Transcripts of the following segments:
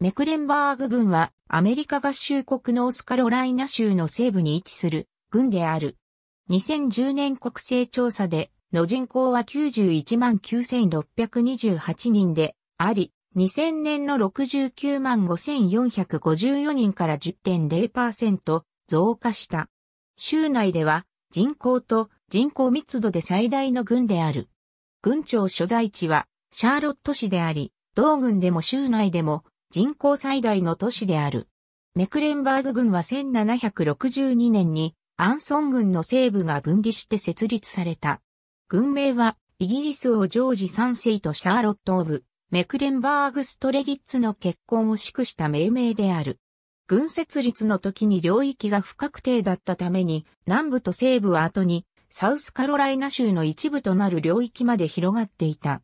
メクレンバーグ軍はアメリカ合衆国ノースカロライナ州の西部に位置する軍である。2010年国勢調査での人口は91万9628人であり、2000年の69万5454人から10.0%増加した。州内では人口と人口密度で最大の軍である。軍庁所在地はシャーロット市であり、同軍でも州内でも人口最大の都市である。メクレンバーグ郡は1762年にアンソン郡の西部が分離して設立された。軍名はイギリス王ジョージ3世とシャーロット・オブ、メクレンバーグ・ストレリッツの結婚を祝した命名である。軍設立の時に領域が不確定だったために、南部と西部は後に、サウスカロライナ州の一部となる領域まで広がっていた。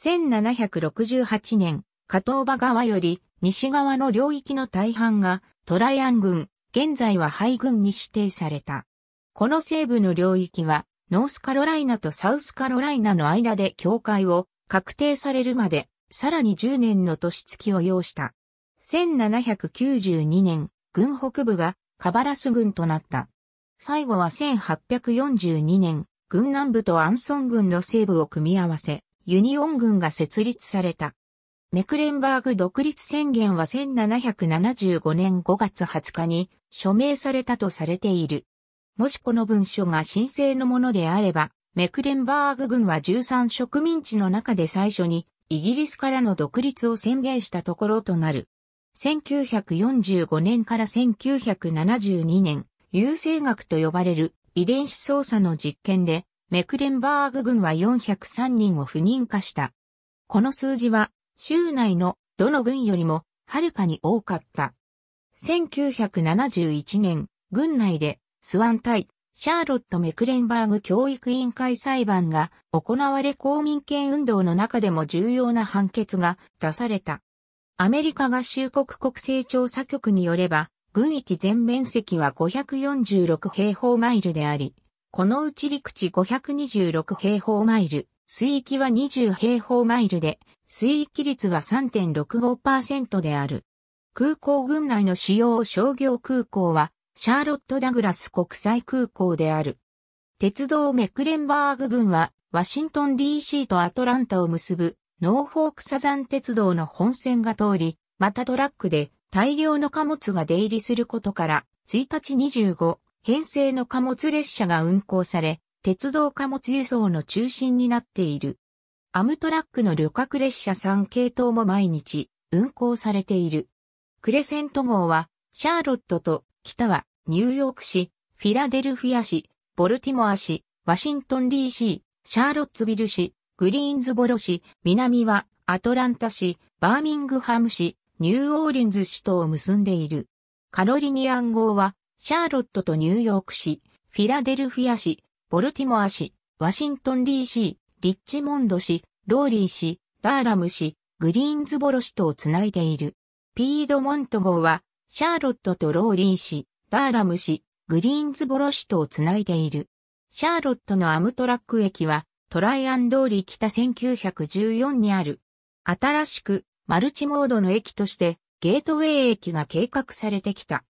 1768年、加ー場川より西側の領域の大半がトライアン軍、現在はハイ軍に指定された。この西部の領域はノースカロライナとサウスカロライナの間で境界を確定されるまでさらに10年の年月を要した。1792年、軍北部がカバラス軍となった。最後は1842年、軍南部とアンソン軍の西部を組み合わせ、ユニオン軍が設立された。メクレンバーグ独立宣言は1775年5月20日に署名されたとされている。もしこの文書が申請のものであれば、メクレンバーグ軍は13植民地の中で最初にイギリスからの独立を宣言したところとなる。1945年から1972年、優生学と呼ばれる遺伝子操作の実験で、メクレンバーグ軍は403人を不認化した。この数字は州内のどの軍よりもはるかに多かった。1971年、軍内でスワン対シャーロット・メクレンバーグ教育委員会裁判が行われ公民権運動の中でも重要な判決が出された。アメリカ合衆国国勢調査局によれば、軍域全面積は546平方マイルであり、このうち陸地526平方マイル、水域は20平方マイルで、水域率は3.65%である。空港群内の主要商業空港は、シャーロット・ダグラス国際空港である。鉄道メクレンバーグ群は、ワシントン DC とアトランタを結ぶ、ノーフォークサザン鉄道の本線が通り、またトラックで大量の貨物が出入りすることから、1日25、編成の貨物列車が運行され、鉄道貨物輸送の中心になっている。アムトラックの旅客列車3系統も毎日運行されている。クレセント号はシャーロットと北はニューヨーク市、フィラデルフィア市、ボルティモア市、ワシントン DC、シャーロッツビル市、グリーンズボロ市、南はアトランタ市、バーミングハム市、ニューオーリンズ市とを結んでいる。カロリニアン号はシャーロットとニューヨーク市、フィラデルフィア市、ボルティモア市、ワシントン DC、リッチモンド市、ローリー市、ダーラム市、グリーンズボロ市とをつないでいる。ピードモント号は、シャーロットとローリー市、ダーラム市、グリーンズボロ市とをつないでいる。シャーロットのアムトラック駅は、トライアン通り北1914にある。新しく、マルチモードの駅として、ゲートウェイ駅が計画されてきた。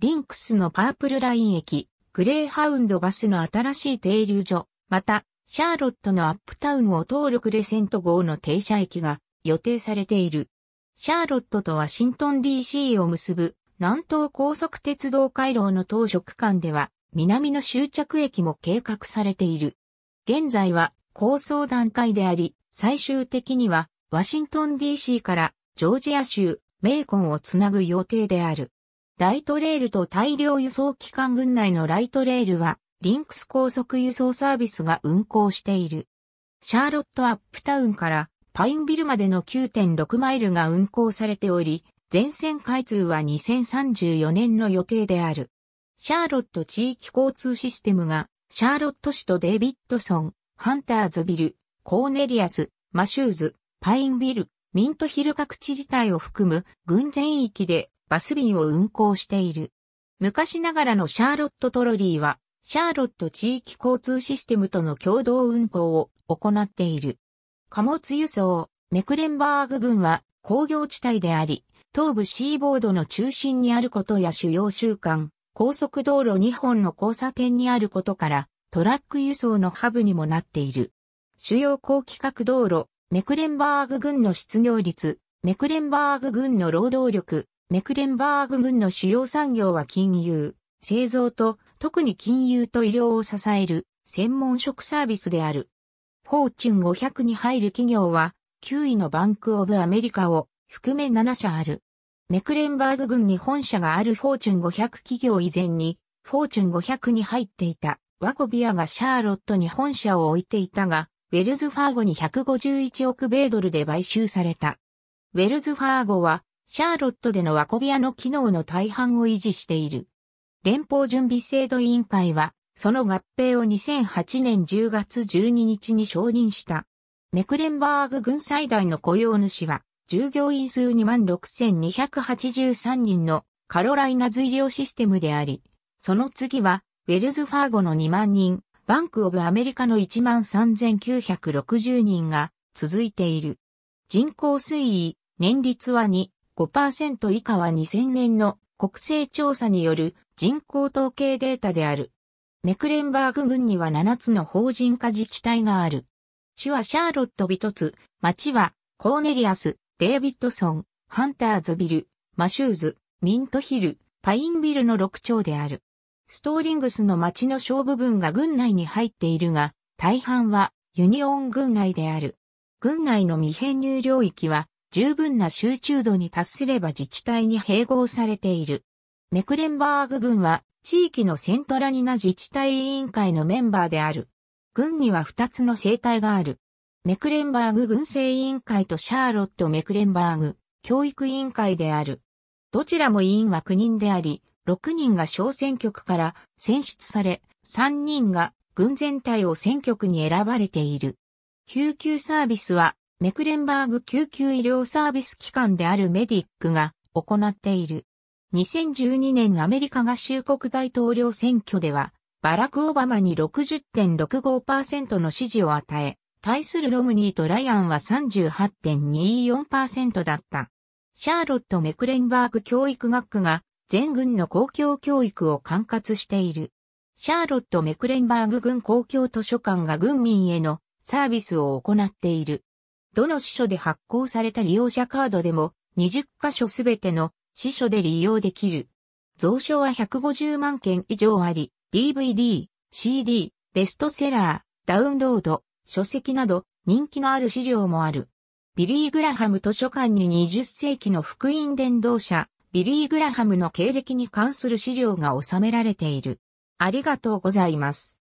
リンクスのパープルライン駅、グレーハウンドバスの新しい停留所、また、シャーロットのアップタウンを登録レセント号の停車駅が予定されている。シャーロットとワシントン DC を結ぶ南東高速鉄道回廊の当初区間では南の終着駅も計画されている。現在は構想段階であり、最終的にはワシントン DC からジョージア州、メイコンをつなぐ予定である。ライトレールと大量輸送機関群内のライトレールは、リンクス高速輸送サービスが運行している。シャーロットアップタウンからパインビルまでの9.6マイルが運行されており、全線開通は2034年の予定である。シャーロット地域交通システムが、シャーロット市とデイビッドソン、ハンターズビル、コーネリアス、マシューズ、パインビル、ミントヒル各地自体を含む軍全域でバス便を運行している。昔ながらのシャーロットトロリーは、シャーロット地域交通システムとの共同運行を行っている。貨物輸送、メクレンバーグ郡は工業地帯であり、東部シーボードの中心にあることや主要週間、高速道路2本の交差点にあることから、トラック輸送のハブにもなっている。主要高規格道路、メクレンバーグ郡の失業率、メクレンバーグ郡の労働力、メクレンバーグ軍の主要産業は金融、製造と、特に金融と医療を支える専門職サービスである。フォーチュン500に入る企業は、9位のバンクオブアメリカを含め7社ある。メクレンバーグ軍に本社があるフォーチュン500企業以前に、フォーチュン500に入っていたワコビアがシャーロットに本社を置いていたが、ウェルズファーゴに151億米ドルで買収された。ウェルズファーゴはシャーロットでのワコビアの機能の大半を維持している。連邦準備制度委員会は、その合併を2008年10月12日に承認した。メクレンバーグ軍最大の雇用主は、従業員数26,283人のカロライナ随量システムであり、その次は、ウェルズファーゴの2万人、バンクオブアメリカの13,960人が続いている。人口推移、年率は2、5%以下は2000年の国勢調査による人口統計データである。メクレンバーグ郡には7つの法人化自治体がある。市はシャーロット1つ、町はコーネリアス、デービッドソン、ハンターズビル、マシューズ、ミントヒル、パインビルの6町である。ストーリングスの町の小部分が郡内に入っているが、大半はユニオン郡内である。郡内の未編入領域は十分な集中度に達すれば自治体に併合されている。メクレンバーグ軍は地域のセントラニナ自治体委員会のメンバーである。軍には二つの生態がある。メクレンバーグ軍政委員会とシャーロット・メクレンバーグ教育委員会である。どちらも委員は9人であり、6人が小選挙区から選出され、3人が軍全体を選挙区に選ばれている。救急サービスはメクレンバーグ救急医療サービス機関であるメディックが行っている。2012年アメリカ合衆国大統領選挙では、バラク・オバマに60.65%の支持を与え、対するロムニーとライアンは38.24%だった。シャーロット・メクレンバーグ教育学区が全軍の公共教育を管轄している。シャーロット・メクレンバーグ軍公共図書館が軍民へのサービスを行っている。どの司書で発行された利用者カードでも20箇所すべての司書で利用できる。蔵書は150万件以上あり、DVD、CD、ベストセラー、ダウンロード、書籍など人気のある資料もある。ビリー・グラハム図書館に20世紀の福音伝道者、ビリー・グラハムの経歴に関する資料が収められている。ありがとうございます。